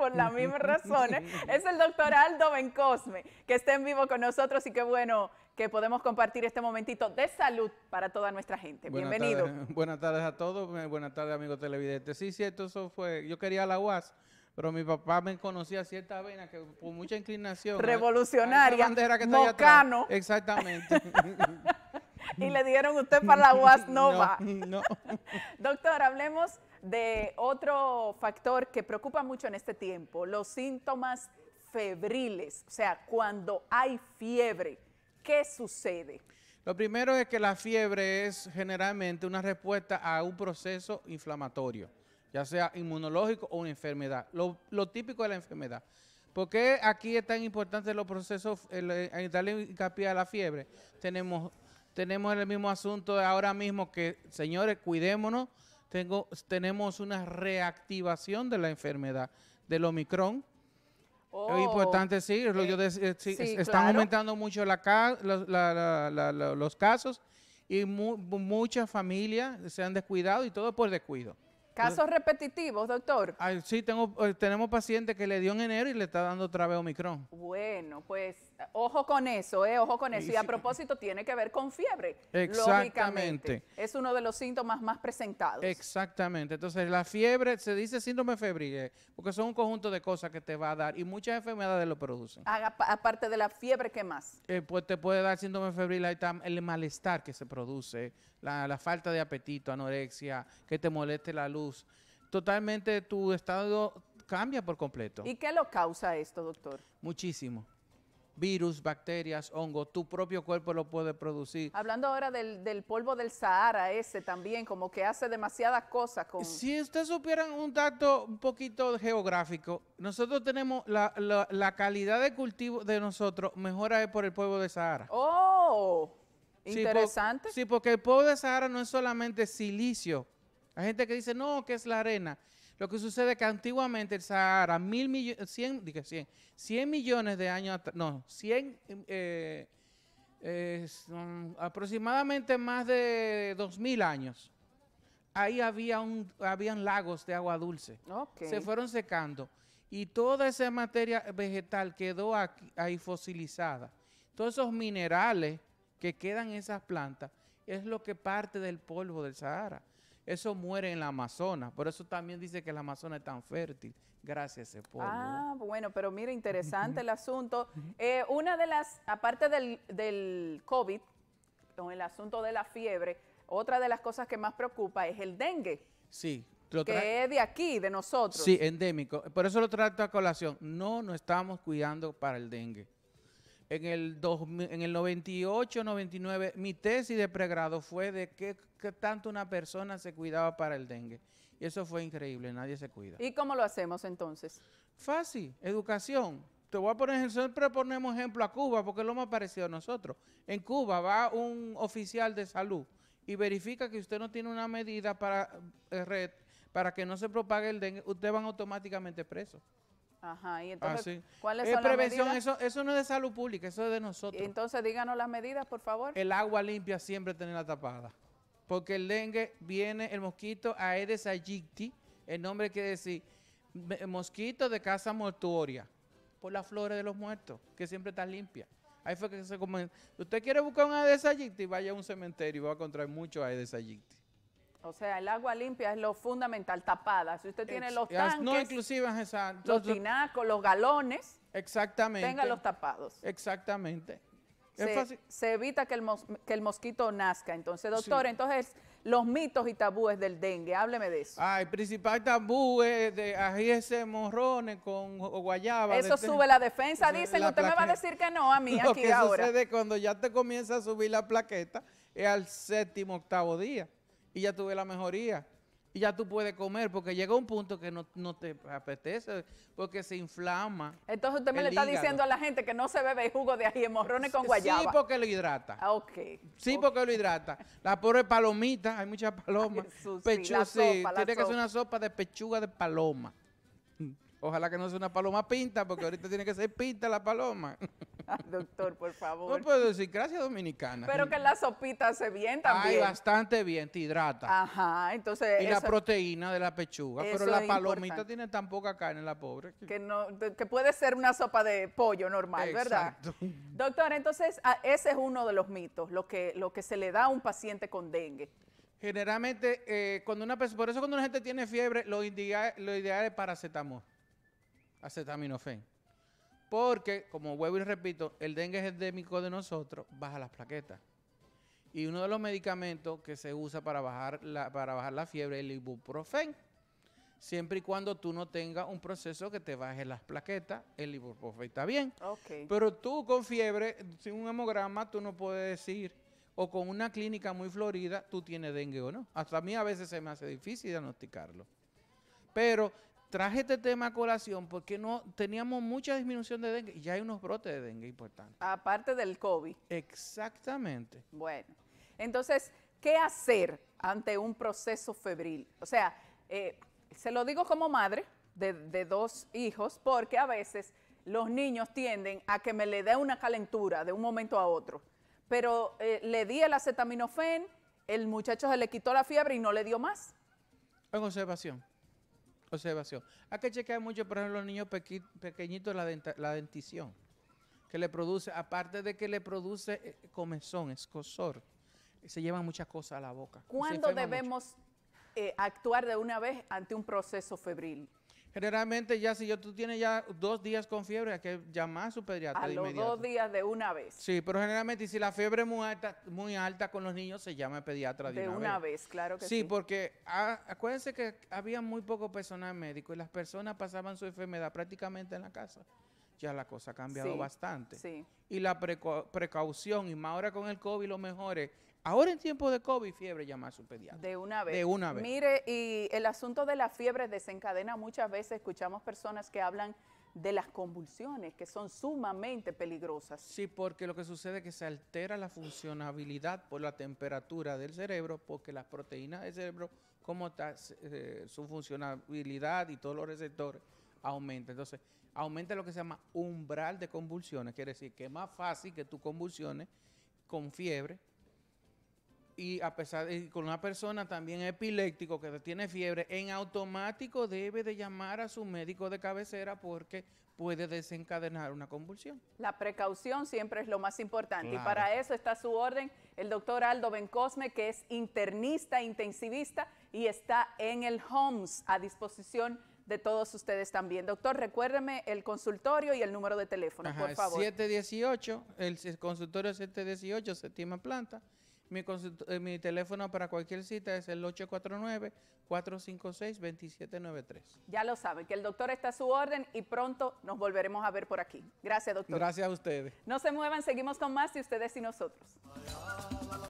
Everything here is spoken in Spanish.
por las mismas razones, ¿eh? es el doctor Aldo Bencosme, que está en vivo con nosotros y qué bueno que podemos compartir este momentito de salud para toda nuestra gente. Bienvenido. buenas tardes a todos, eh, buenas tardes amigos televidentes. Sí, cierto, eso fue, yo quería la UAS, pero mi papá me conocía cierta vena que por mucha inclinación. Revolucionaria, que mocano. exactamente. y le dieron usted para la UAS NOVA. Doctor, hablemos de otro factor que preocupa mucho en este tiempo, los síntomas febriles, o sea, cuando hay fiebre, ¿qué sucede? Lo primero es que la fiebre es generalmente una respuesta a un proceso inflamatorio, ya sea inmunológico o una enfermedad, lo, típico de la enfermedad. ¿Por qué aquí es tan importante los procesos, el, eh, darle hincapié a la fiebre? Tenemos, tenemos el mismo asunto ahora mismo que, señores, cuidémonos, tengo, tenemos una reactivación de la enfermedad del Omicron. es oh, importante decirlo. sí, están aumentando mucho los casos y muchas familias se han descuidado y todo por descuido. Casos repetitivos, doctor. sí, tengo, eh, tenemos pacientes que le dio en enero y le está dando otra vez Omicron. Bueno, pues ojo con eso, eh, ojo con eso. Y, a propósito, tiene que ver con fiebre. Exactamente. Lógicamente. Es uno de los síntomas más presentados. Exactamente. Entonces, la fiebre se dice síndrome febril, eh, porque son un conjunto de cosas que te va a dar y muchas enfermedades lo producen. aparte de la fiebre, ¿qué más? Eh, pues te puede dar síndrome febril, ahí está el malestar que se produce la, falta de apetito, anorexia, que te moleste la luz. Totalmente tu estado cambia por completo. ¿Y qué lo causa esto, doctor? Muchísimo virus, bacterias, hongo, tu propio cuerpo lo puede producir. Hablando ahora del, polvo del Sahara ese también, como que hace demasiadas cosas con... Si ustedes supieran un dato un poquito geográfico, nosotros tenemos la, la, calidad de cultivo de nosotros mejora es por el pueblo del Sahara. ¡Oh! Interesante. Sí, porque el polvo de Sahara no es solamente silicio. Hay gente que dice, no, que es la arena. Lo que sucede es que antiguamente el Sahara, mil millones, 100, millones de años atrás, no, 100, eh, mm, aproximadamente más de mil años, ahí había un, habían lagos de agua dulce. Se fueron secando y toda esa materia vegetal quedó ahí fosilizada. Todos esos minerales que quedan esas plantas es lo que parte del polvo del Sahara. Eso muere en la Amazonas, por eso también dice que la Amazonas es tan fértil, gracias a ese polvo. Ah, bueno, pero mira, interesante el asunto. Eh, una de las, aparte del, COVID, con el asunto de la fiebre, otra de las cosas que más preocupa es el dengue. Sí. que es de aquí, de nosotros. Sí, endémico. Por eso lo trato a colación. No nos estamos cuidando para el dengue. En el, en el 98, 99, mi tesis de pregrado fue de qué, tanto una persona se cuidaba para el dengue. Y eso fue increíble, nadie se cuida. ¿Y cómo lo hacemos entonces? Fácil, educación. Te voy a poner, siempre ponemos ejemplo a Cuba, porque es lo más parecido a nosotros. En Cuba va un oficial de salud y verifica que usted no tiene una medida para, eh, para que no se propague el dengue, usted van automáticamente preso. Ajá, y ah, entonces, ¿cuáles eh, son prevención, las medidas? Eso, eso no es de salud pública, eso es de nosotros. Entonces, díganos las medidas, por favor. El agua limpia siempre tenerla tapada, porque el dengue viene, el mosquito Aedes aegypti, el nombre quiere decir mosquito de casa mortuoria, por las flores de los muertos, que siempre están limpias. Ahí fue que se Usted quiere buscar un Aedes aegypti, vaya a un cementerio y va a encontrar mucho Aedes aegypti. O sea, el agua limpia es lo fundamental, tapada. Si usted tiene los tanques, no exclusivas los tinacos, los galones, exactamente, tenga los tapados. Exactamente. se, evita que el, mosquito nazca. Entonces, doctor, entonces los mitos y tabúes del dengue, hábleme de eso. Ah, el principal tabú es de ese morrones con guayaba. Eso este, sube la defensa, dicen, usted me va a decir que no a mí Lo aquí que sucede cuando ya te comienza a subir la plaqueta es al séptimo, octavo día y ya tuve la mejoría. Y ya tú puedes comer, porque llega un punto que no, te apetece, porque se inflama. Entonces usted me le está diciendo a la gente que no se bebe jugo de ají morrones con guayaba. Sí, porque lo hidrata. Ah, Sí, porque lo hidrata. La pobre palomita, hay muchas palomas. tiene que ser una sopa de pechuga de paloma. Ojalá que no sea una paloma pinta, porque ahorita tiene que ser pinta la paloma. Ah, doctor, por favor. No puedo decir, gracias dominicana. Pero que la sopita se bien también. Ay, bastante bien, te hidrata. Ajá, entonces. Y la proteína de la pechuga. Pero la palomita tiene tan poca carne, la pobre. Que, no, que puede ser una sopa de pollo normal, Exacto. ¿verdad? Doctor, entonces, ah, ese es uno de los mitos, lo que, lo que se le da a un paciente con dengue. Generalmente, eh, cuando una por eso cuando una gente tiene fiebre, lo, lo ideal es paracetamol acetaminofén. Porque, como vuelvo y repito, el dengue es endémico de nosotros, baja las plaquetas. Y uno de los medicamentos que se usa para bajar la, para bajar la fiebre es el ibuprofén. Siempre y cuando tú no tengas un proceso que te baje las plaquetas, el ibuprofén está bien. Pero tú con fiebre, sin un hemograma, tú no puedes decir, o con una clínica muy florida, tú tienes dengue o no. Hasta a mí a veces se me hace difícil diagnosticarlo. Pero traje este tema a colación porque no teníamos mucha disminución de dengue y ya hay unos brotes de dengue importantes. Aparte del COVID. Exactamente. Bueno, entonces, ¿qué hacer ante un proceso febril? O sea, eh, se lo digo como madre de, dos hijos porque a veces los niños tienden a que me le dé una calentura de un momento a otro. Pero eh, le di el acetaminofén, el muchacho se le quitó la fiebre y no le dio más. En observación observación. Hay que chequear mucho, por ejemplo, los niños pequeñitos la, dentición, que le produce, aparte de que le produce eh, comezón, escosor, se llevan muchas cosas a la boca. ¿Cuándo debemos eh, actuar de una vez ante un proceso febril? Generalmente ya si yo, tú tienes ya dos días con fiebre, hay que llamar a su pediatra. A los dos días de una vez. Sí, pero generalmente si la fiebre es muy alta, muy alta con los niños, se llama el pediatra de, de una, vez. claro que sí. Sí, porque ah, acuérdense que había muy poco personal médico y las personas pasaban su enfermedad prácticamente en la casa ya la cosa ha cambiado bastante. Y la precaución, y más ahora con el COVID, lo mejor es, ahora en tiempo de COVID, fiebre, llamar a su pediatra. De una vez. De una vez. Mire, y el asunto de la fiebre desencadena muchas veces, escuchamos personas que hablan de las convulsiones, que son sumamente peligrosas. Sí, porque lo que sucede es que se altera la funcionabilidad por la temperatura del cerebro, porque las proteínas del cerebro, como está eh, su funcionabilidad y todos los receptores, aumentan. Entonces, aumenta lo que se llama umbral de convulsiones, quiere decir que es más fácil que tú convulsiones con fiebre. Y a pesar de con una persona también epiléptico que tiene fiebre, en automático debe de llamar a su médico de cabecera porque puede desencadenar una convulsión. La precaución siempre es lo más importante y para eso está su orden el doctor Aldo Bencosme, que es internista, intensivista y está en el HOMS a disposición de todos ustedes también. Doctor, recuérdeme el consultorio y el número de teléfono, por favor. 718, el consultorio 718, séptima planta. Eh, mi, teléfono para cualquier cita es el 849-456-2793. Ya lo saben, que el doctor está a su orden y pronto nos volveremos a ver por aquí. Gracias, doctor. Gracias a ustedes. No se muevan, seguimos con más de ustedes y nosotros.